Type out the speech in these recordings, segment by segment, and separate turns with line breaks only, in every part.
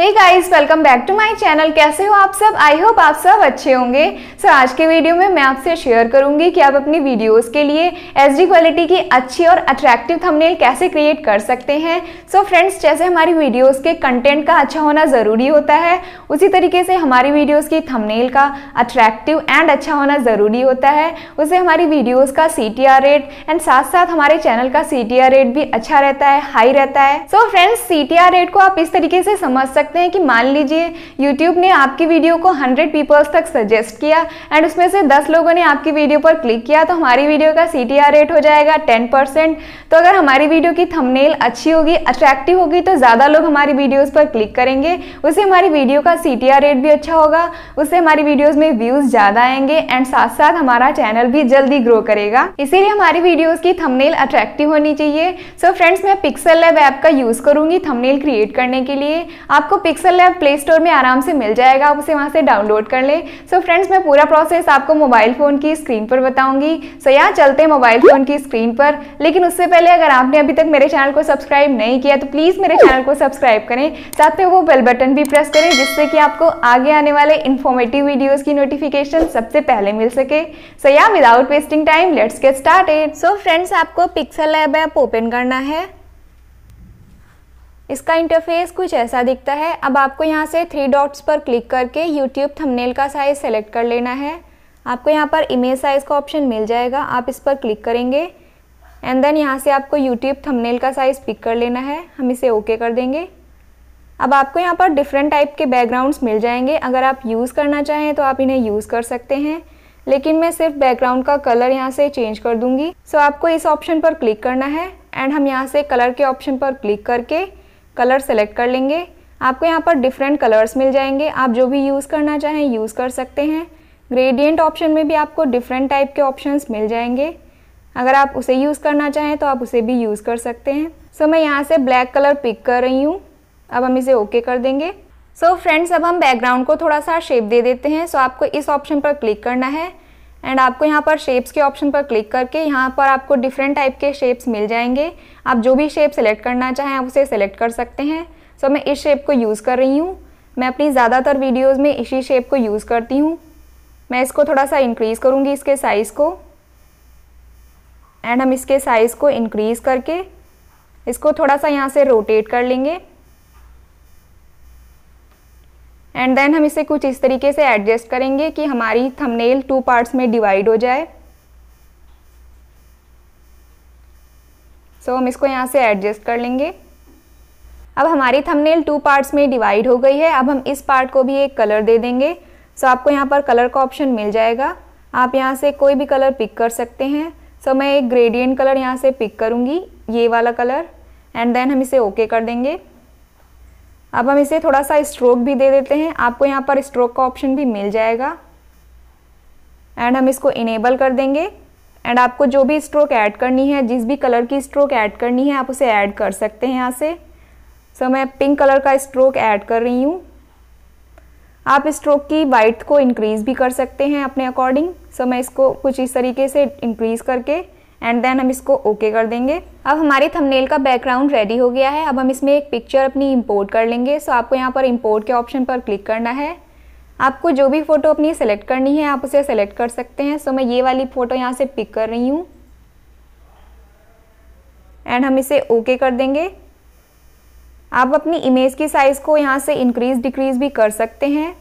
hey guys welcome back to my channel कैसे हो आप सब आई होप आप सब अच्छे होंगे सो so, आज के वीडियो में मैं आपसे शेयर करूंगी कि आप अपनी वीडियोस के लिए एच क्वालिटी की अच्छी और अट्रैक्टिव थंबनेल कैसे क्रिएट कर सकते हैं सो so, फ्रेंड्स जैसे हमारी वीडियोस के कंटेंट का अच्छा होना ज़रूरी होता है उसी तरीके से हमारी वीडियोज़ की थमनेल का अट्रैक्टिव एंड अच्छा होना ज़रूरी होता है उससे हमारी वीडियोज़ का सी रेट एंड साथ साथ हमारे चैनल का सी रेट भी अच्छा रहता है हाई रहता है सो फ्रेंड्स सी रेट को आप इस तरीके से समझ सकते सकते हैं कि मान लीजिए यूट्यूब ने आपकी वीडियो को हंड्रेड पीपल्स तक सजेस्ट किया एंड उसमें से दस लोगों ने आपकी वीडियो पर क्लिक किया तो हमारी वीडियो का सी रेट हो जाएगा टेन तो अगर हमारी वीडियो की थमनेल अच्छी होगी अट्रैक्टिव होगी तो ज़्यादा लोग हमारी वीडियोज़ पर क्लिक करेंगे उससे हमारी वीडियो का सी रेट भी अच्छा होगा उससे हमारी वीडियोज़ में व्यूज़ ज़्यादा आएंगे एंड साथ साथ हमारा चैनल भी जल्दी ग्रो करेगा इसीलिए हमारी वीडियोस की थंबनेल अट्रैक्टिव होनी चाहिए सो so फ्रेंड्स मैं पिक्सल लैब ऐप का यूज़ करूंगी थंबनेल क्रिएट करने के लिए आपको पिक्सल लैब प्ले स्टोर में आराम से मिल जाएगा आप उसे वहाँ से डाउनलोड कर लें सो so फ्रेंड्स मैं पूरा प्रोसेस आपको मोबाइल फ़ोन की स्क्रीन पर बताऊंगी सो so यहाँ चलते हैं मोबाइल फ़ोन की स्क्रीन पर लेकिन उससे पहले अगर आपने अभी तक मेरे चैनल को सब्सक्राइब नहीं किया तो प्लीज़ मेरे चैनल को सब्सक्राइब करें साथ में वो बेल बटन भी प्रेस करें जिससे कि आपको आगे आने वाले इन्फॉर्मेटिव वीडियोज़ की नोटिफिकेशन सबसे पहले मिल सके so yeah without wasting time let's get start so friends आपको पिक्सल लैब ऐप ओपन करना है इसका इंटरफेस कुछ ऐसा दिखता है अब आपको यहाँ से थ्री डॉट्स पर क्लिक करके यूट्यूब थंबनेल का साइज़ सेलेक्ट कर लेना है आपको यहाँ पर इमेज साइज़ का ऑप्शन मिल जाएगा आप इस पर क्लिक करेंगे एंड देन यहाँ से आपको यूट्यूब थंबनेल का साइज़ पिक कर लेना है हम इसे ओके okay कर देंगे अब आपको यहाँ पर डिफरेंट टाइप के बैकग्राउंड्स मिल जाएंगे अगर आप यूज़ करना चाहें तो आप इन्हें यूज़ कर सकते हैं लेकिन मैं सिर्फ बैकग्राउंड का कलर यहाँ से चेंज कर दूंगी सो so, आपको इस ऑप्शन पर क्लिक करना है एंड हम यहाँ से कलर के ऑप्शन पर क्लिक करके कलर सेलेक्ट कर लेंगे आपको यहाँ पर डिफरेंट कलर्स मिल जाएंगे आप जो भी यूज़ करना चाहें यूज़ कर सकते हैं ग्रेडियंट ऑप्शन में भी आपको डिफरेंट टाइप के ऑप्शंस मिल जाएंगे अगर आप उसे यूज़ करना चाहें तो आप उसे भी यूज़ कर सकते हैं सो so, मैं यहाँ से ब्लैक कलर पिक कर रही हूँ अब हम इसे ओके okay कर देंगे सो so, फ्रेंड्स अब हम बैकग्राउंड को थोड़ा सा शेप दे देते हैं सो so, आपको इस ऑप्शन पर क्लिक करना है एंड आपको यहाँ पर शेप्स के ऑप्शन पर क्लिक करके यहाँ पर आपको डिफरेंट टाइप के शेप्स मिल जाएंगे आप जो भी शेप सेलेक्ट करना चाहें आप उसे सेलेक्ट कर सकते हैं सो so, मैं इस शेप को यूज़ कर रही हूँ मैं अपनी ज़्यादातर वीडियोज़ में इसी शेप को यूज़ करती हूँ मैं इसको थोड़ा सा इंक्रीज़ करूँगी इसके साइज़ को एंड हम इसके साइज़ को इंक्रीज़ करके इसको थोड़ा सा यहाँ से रोटेट कर लेंगे एंड देन हम इसे कुछ इस तरीके से एडजस्ट करेंगे कि हमारी थंबनेल टू पार्ट्स में डिवाइड हो जाए सो so, हम इसको यहाँ से एडजस्ट कर लेंगे अब हमारी थंबनेल टू पार्ट्स में डिवाइड हो गई है अब हम इस पार्ट को भी एक कलर दे देंगे सो so, आपको यहाँ पर कलर का ऑप्शन मिल जाएगा आप यहाँ से कोई भी कलर पिक कर सकते हैं सो so, मैं एक ग्रेडियंट कलर यहाँ से पिक करूँगी ये वाला कलर एंड देन हम इसे ओके okay कर देंगे अब हम इसे थोड़ा सा स्ट्रोक भी दे देते हैं आपको यहाँ पर स्ट्रोक का ऑप्शन भी मिल जाएगा एंड हम इसको इनेबल कर देंगे एंड आपको जो भी स्ट्रोक ऐड करनी है जिस भी कलर की स्ट्रोक ऐड करनी है आप उसे ऐड कर सकते हैं यहाँ से सो so, मैं पिंक कलर का स्ट्रोक ऐड कर रही हूँ आप स्ट्रोक की वाइट को इंक्रीज़ भी कर सकते हैं अपने अकॉर्डिंग सो so, मैं इसको कुछ इस तरीके से इंक्रीज़ करके एंड देन हम इसको ओके okay कर देंगे अब हमारी थंबनेल का बैकग्राउंड रेडी हो गया है अब हम इसमें एक पिक्चर अपनी इंपोर्ट कर लेंगे सो आपको यहाँ पर इंपोर्ट के ऑप्शन पर क्लिक करना है आपको जो भी फ़ोटो अपनी सेलेक्ट करनी है आप उसे सेलेक्ट कर सकते हैं सो मैं ये वाली फ़ोटो यहाँ से पिक कर रही हूँ एंड हम इसे ओके okay कर देंगे आप अपनी इमेज की साइज़ को यहाँ से इंक्रीज़ डिक्रीज़ भी कर सकते हैं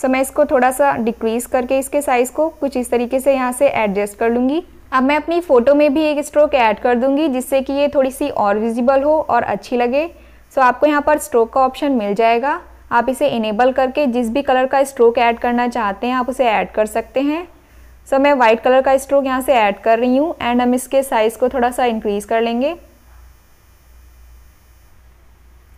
सो मैं इसको थोड़ा सा डिक्रीज़ करके इसके साइज़ को कुछ इस तरीके से यहाँ से एडजस्ट कर लूँगी अब मैं अपनी फ़ोटो में भी एक स्ट्रोक ऐड कर दूंगी जिससे कि ये थोड़ी सी और विजिबल हो और अच्छी लगे सो आपको यहाँ पर स्ट्रोक का ऑप्शन मिल जाएगा आप इसे इनेबल करके जिस भी कलर का स्ट्रोक ऐड करना चाहते हैं आप उसे ऐड कर सकते हैं सो मैं वाइट कलर का स्ट्रोक यहाँ से ऐड कर रही हूँ एंड हम इसके साइज़ को थोड़ा सा इंक्रीज़ कर लेंगे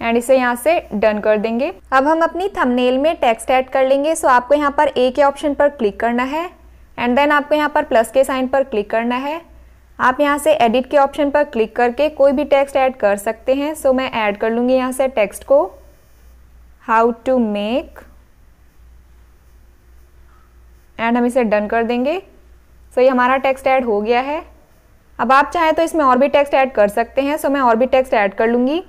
एंड इसे यहाँ से डन कर देंगे अब हम अपनी थंबनेल में टेक्स्ट ऐड कर लेंगे सो आपको यहाँ पर ए के ऑप्शन पर क्लिक करना है एंड देन आपको यहाँ पर प्लस के साइन पर क्लिक करना है आप यहाँ से एडिट के ऑप्शन पर क्लिक करके कोई भी टेक्स्ट ऐड कर सकते हैं सो so, मैं ऐड कर लूँगी यहाँ से टेक्स्ट को हाउ टू मेक एंड हम इसे डन कर देंगे सो so, ये हमारा टेक्स्ट ऐड हो गया है अब आप चाहें तो इसमें और भी टेक्स्ट ऐड कर सकते हैं सो so, मैं और भी टेक्स्ट ऐड कर लूँगी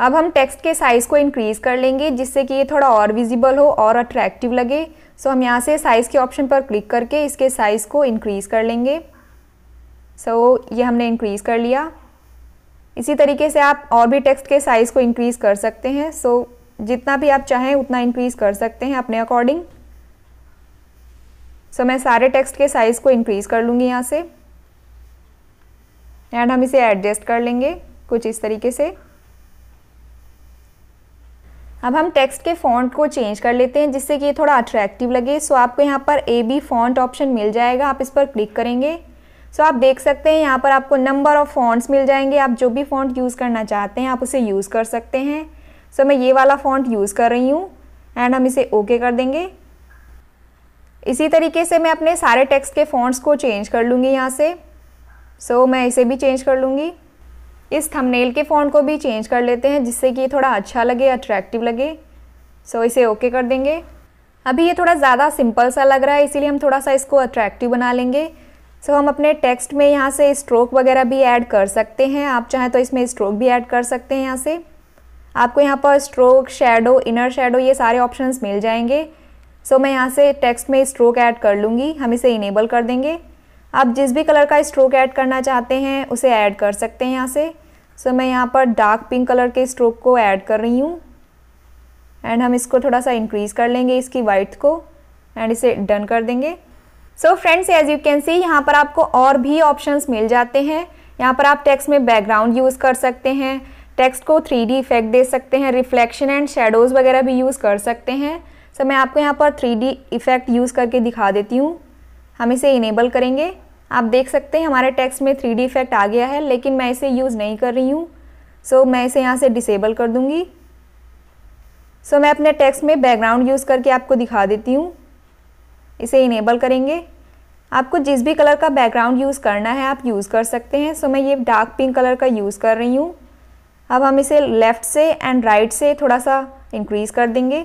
अब हम टेक्स्ट के साइज़ को इंक्रीज़ कर लेंगे जिससे कि ये थोड़ा और विजिबल हो और अट्रैक्टिव लगे सो so, हम यहाँ से साइज़ के ऑप्शन पर क्लिक करके इसके साइज़ को इंक्रीज़ कर लेंगे सो so, ये हमने इंक्रीज़ कर लिया इसी तरीके से आप और भी टेक्स्ट के साइज़ को इंक्रीज़ कर सकते हैं सो so, जितना भी आप चाहें उतना इंक्रीज़ कर सकते हैं अपने अकॉर्डिंग सो so, मैं सारे टेक्स्ट के साइज़ को इंक्रीज़ कर लूँगी यहाँ से एंड हम इसे एडजस्ट कर लेंगे कुछ इस तरीके से अब हम टेक्स्ट के फॉन्ट को चेंज कर लेते हैं जिससे कि ये थोड़ा अट्रैक्टिव लगे सो आपको यहाँ पर ए बी फॉन्ट ऑप्शन मिल जाएगा आप इस पर क्लिक करेंगे सो आप देख सकते हैं यहाँ पर आपको नंबर ऑफ़ फॉन्ट्स मिल जाएंगे आप जो भी फॉन्ट यूज़ करना चाहते हैं आप उसे यूज़ कर सकते हैं सो मैं ये वाला फॉन्ट यूज़ कर रही हूँ एंड हम इसे ओके कर देंगे इसी तरीके से मैं अपने सारे टेक्स्ट के फॉन्ट्स को चेंज कर लूँगी यहाँ से सो so, मैं इसे भी चेंज कर लूँगी इस थंबनेल के फ़ॉन्ट को भी चेंज कर लेते हैं जिससे कि ये थोड़ा अच्छा लगे अट्रैक्टिव लगे सो so, इसे ओके कर देंगे अभी ये थोड़ा ज़्यादा सिंपल सा लग रहा है इसीलिए हम थोड़ा सा इसको अट्रैक्टिव बना लेंगे सो so, हम अपने टेक्स्ट में यहाँ से स्ट्रोक वगैरह भी ऐड कर सकते हैं आप चाहें तो इसमें स्ट्रोक भी ऐड कर सकते हैं यहाँ से आपको यहाँ पर स्ट्रोक शेडो इनर शेडो ये सारे ऑप्शंस मिल जाएंगे सो so, मैं यहाँ से टेक्स्ट में स्ट्रोक ऐड कर लूँगी हम इसे इनेबल कर देंगे आप जिस भी कलर का स्ट्रोक ऐड करना चाहते हैं उसे ऐड कर सकते हैं यहाँ से सो so, मैं यहाँ पर डार्क पिंक कलर के स्ट्रोक को ऐड कर रही हूँ एंड हम इसको थोड़ा सा इंक्रीज़ कर लेंगे इसकी वाइट को एंड इसे डन कर देंगे so friends as you can see यहाँ पर आपको और भी ऑप्शंस मिल जाते हैं यहाँ पर आप टेक्स्ट में बैकग्राउंड यूज़ कर सकते हैं टेक्स्ट को थ्री डी इफेक्ट दे सकते हैं रिफ्लेक्शन एंड शेडोज़ वगैरह भी यूज़ कर सकते हैं सो so, मैं आपको यहाँ पर थ्री डी इफेक्ट यूज़ करके दिखा देती हूँ हम इसे इनेबल करेंगे आप देख सकते हैं हमारे टेक्स्ट में थ्री इफेक्ट आ गया है लेकिन मैं इसे यूज़ नहीं कर रही हूँ सो so, मैं इसे यहाँ से डिसेबल कर दूँगी सो so, मैं अपने टेक्स्ट में बैकग्राउंड यूज़ करके आपको दिखा देती हूँ इसे इनेबल करेंगे आपको जिस भी कलर का बैकग्राउंड यूज़ करना है आप यूज़ कर सकते हैं सो so, मैं ये डार्क पिंक कलर का यूज़ कर रही हूँ अब हम इसे लेफ़्ट से एंड राइट right से थोड़ा सा इंक्रीज़ कर देंगे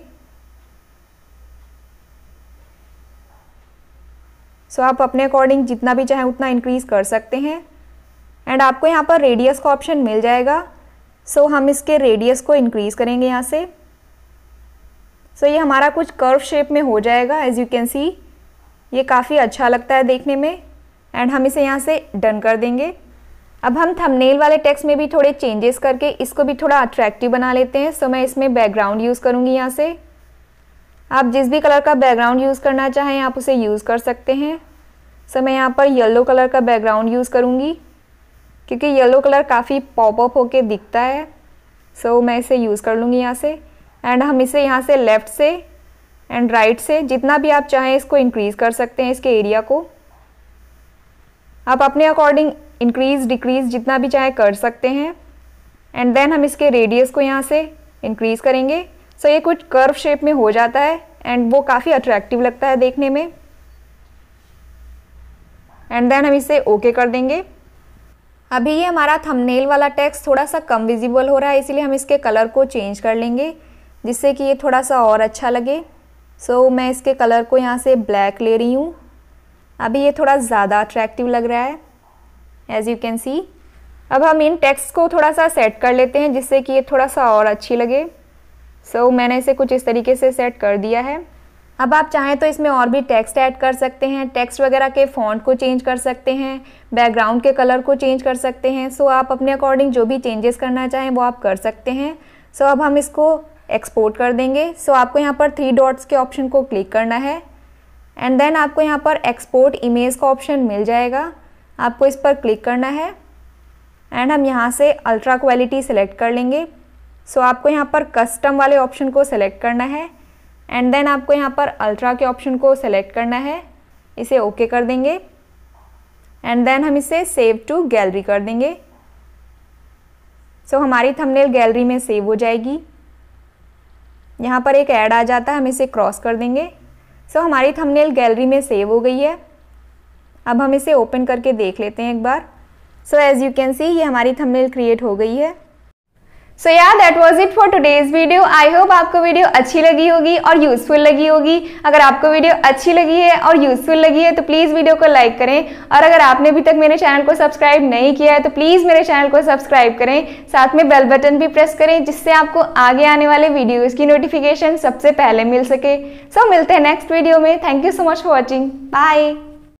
सो so, आप अपने अकॉर्डिंग जितना भी चाहें उतना इंक्रीज़ कर सकते हैं एंड आपको यहाँ पर रेडियस का ऑप्शन मिल जाएगा सो so, हम इसके रेडियस को इंक्रीज़ करेंगे यहाँ से सो so, ये हमारा कुछ कर्व शेप में हो जाएगा एज यू कैन सी ये काफ़ी अच्छा लगता है देखने में एंड हम इसे यहाँ से डन कर देंगे अब हम थंबनेल वाले टेक्स्ट में भी थोड़े चेंजेस करके इसको भी थोड़ा अट्रैक्टिव बना लेते हैं सो so, मैं इसमें बैकग्राउंड यूज़ करूँगी यहाँ से आप जिस भी कलर का बैकग्राउंड यूज़ करना चाहें आप उसे यूज़ कर सकते हैं सो मैं यहाँ पर येलो कलर का बैकग्राउंड यूज़ करूँगी क्योंकि येलो कलर काफ़ी पॉपअप होके दिखता है सो मैं इसे यूज़ कर लूँगी यहाँ से एंड हम इसे यहाँ से लेफ़्ट से एंड राइट right से जितना भी आप चाहें इसको इंक्रीज़ कर सकते हैं इसके एरिया को आप अपने अकॉर्डिंग इंक्रीज़ डिक्रीज़ जितना भी चाहे कर सकते हैं एंड देन हम इसके रेडियस को यहाँ से इंक्रीज़ करेंगे सो ये कुछ कर्व शेप में हो जाता है एंड वो काफ़ी अट्रैक्टिव लगता है देखने में एंड देन हम इसे ओके okay कर देंगे अभी ये हमारा थंबनेल वाला टेक्स्ट थोड़ा सा कम विजिबल हो रहा है इसलिए हम इसके कलर को चेंज कर लेंगे जिससे कि ये थोड़ा सा और अच्छा लगे सो so, मैं इसके कलर को यहाँ से ब्लैक ले रही हूँ अभी ये थोड़ा ज़्यादा अट्रैक्टिव लग रहा है एज़ यू कैन सी अब हम इन टेक्स्ट को थोड़ा सा सेट कर लेते हैं जिससे कि ये थोड़ा सा और अच्छी लगे सो so, मैंने इसे कुछ इस तरीके से सेट कर दिया है अब आप चाहें तो इसमें और भी टेक्स्ट ऐड कर सकते हैं टेक्स्ट वगैरह के फॉन्ट को चेंज कर सकते हैं बैकग्राउंड के कलर को चेंज कर सकते हैं सो so, आप अपने अकॉर्डिंग जो भी चेंजेस करना चाहें वो आप कर सकते हैं सो so, अब हम इसको एक्सपोर्ट कर देंगे सो so, आपको यहाँ पर थ्री डॉट्स के ऑप्शन को क्लिक करना है एंड देन आपको यहाँ पर एक्सपोर्ट इमेज का ऑप्शन मिल जाएगा आपको इस पर क्लिक करना है एंड हम यहाँ से अल्ट्रा क्वालिटी सेलेक्ट कर लेंगे सो so, आपको यहाँ पर कस्टम वाले ऑप्शन को सेलेक्ट करना है एंड देन आपको यहाँ पर अल्ट्रा के ऑप्शन को सेलेक्ट करना है इसे ओके okay कर देंगे एंड देन हम इसे सेव टू गैलरी कर देंगे सो so, हमारी थंबनेल गैलरी में सेव हो जाएगी यहाँ पर एक ऐड आ जाता है हम इसे क्रॉस कर देंगे सो so, हमारी थंबनेल गैलरी में सेव हो गई है अब हम इसे ओपन करके देख लेते हैं एक बार so as you can see ये हमारी थंबनेल क्रिएट हो गई है so yeah that was it for today's video I hope आपको वीडियो अच्छी लगी होगी और यूजफुल लगी होगी अगर आपको वीडियो अच्छी लगी है और यूजफुल लगी है तो प्लीज़ वीडियो को लाइक करें और अगर आपने अभी तक मेरे चैनल को सब्सक्राइब नहीं किया है तो प्लीज़ मेरे चैनल को सब्सक्राइब करें साथ में बेल बटन भी प्रेस करें जिससे आपको आगे आने वाले वीडियोज़ की नोटिफिकेशन सबसे पहले मिल सके सो so, मिलते हैं नेक्स्ट वीडियो में thank you so much for watching bye